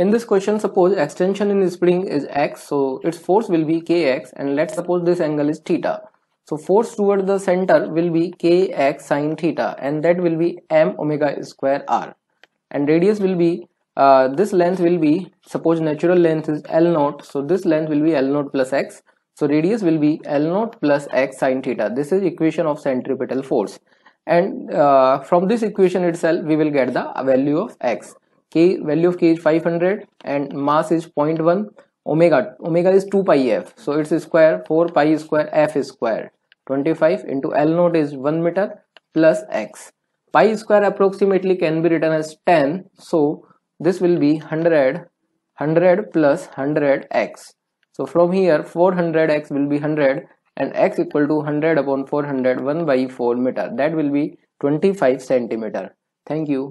In this question, suppose extension in spring is x, so its force will be kx and let's suppose this angle is theta. So force toward the center will be kx sine theta and that will be m omega square r. And radius will be, uh, this length will be, suppose natural length is L naught, so this length will be L naught plus x. So radius will be L naught plus x sine theta. This is equation of centripetal force. And uh, from this equation itself, we will get the value of x k value of k is 500 and mass is 0.1 omega omega is 2 pi f so it's square 4 pi square f square 25 into l node is 1 meter plus x pi square approximately can be written as 10 so this will be 100 100 plus 100x so from here 400x will be 100 and x equal to 100 upon 400 1 by 4 meter that will be 25 centimeter thank you